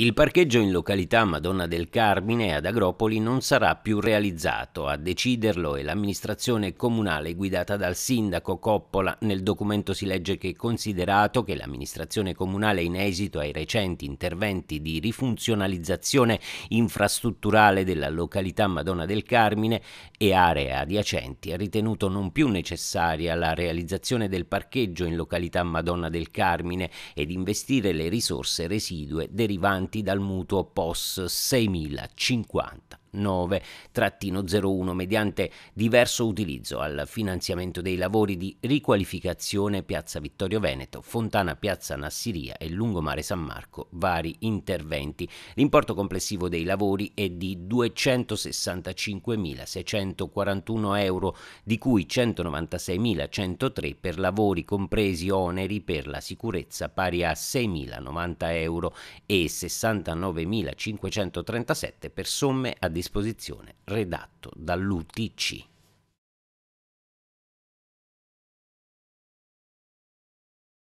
Il parcheggio in località Madonna del Carmine ad Agropoli non sarà più realizzato, a deciderlo è l'amministrazione comunale guidata dal sindaco Coppola. Nel documento si legge che considerato che l'amministrazione comunale in esito ai recenti interventi di rifunzionalizzazione infrastrutturale della località Madonna del Carmine e aree adiacenti ha ritenuto non più necessaria la realizzazione del parcheggio in località Madonna del Carmine ed investire le risorse residue derivanti derivanti dal mutuo POS 6050. 9-01 mediante diverso utilizzo al finanziamento dei lavori di riqualificazione Piazza Vittorio Veneto, Fontana Piazza Nassiria e Lungomare San Marco, vari interventi. L'importo complessivo dei lavori è di 265.641 euro, di cui 196.103 per lavori compresi oneri per la sicurezza pari a 6.090 euro e 69.537 per somme a disposizione disposizione redatto dall'UTC.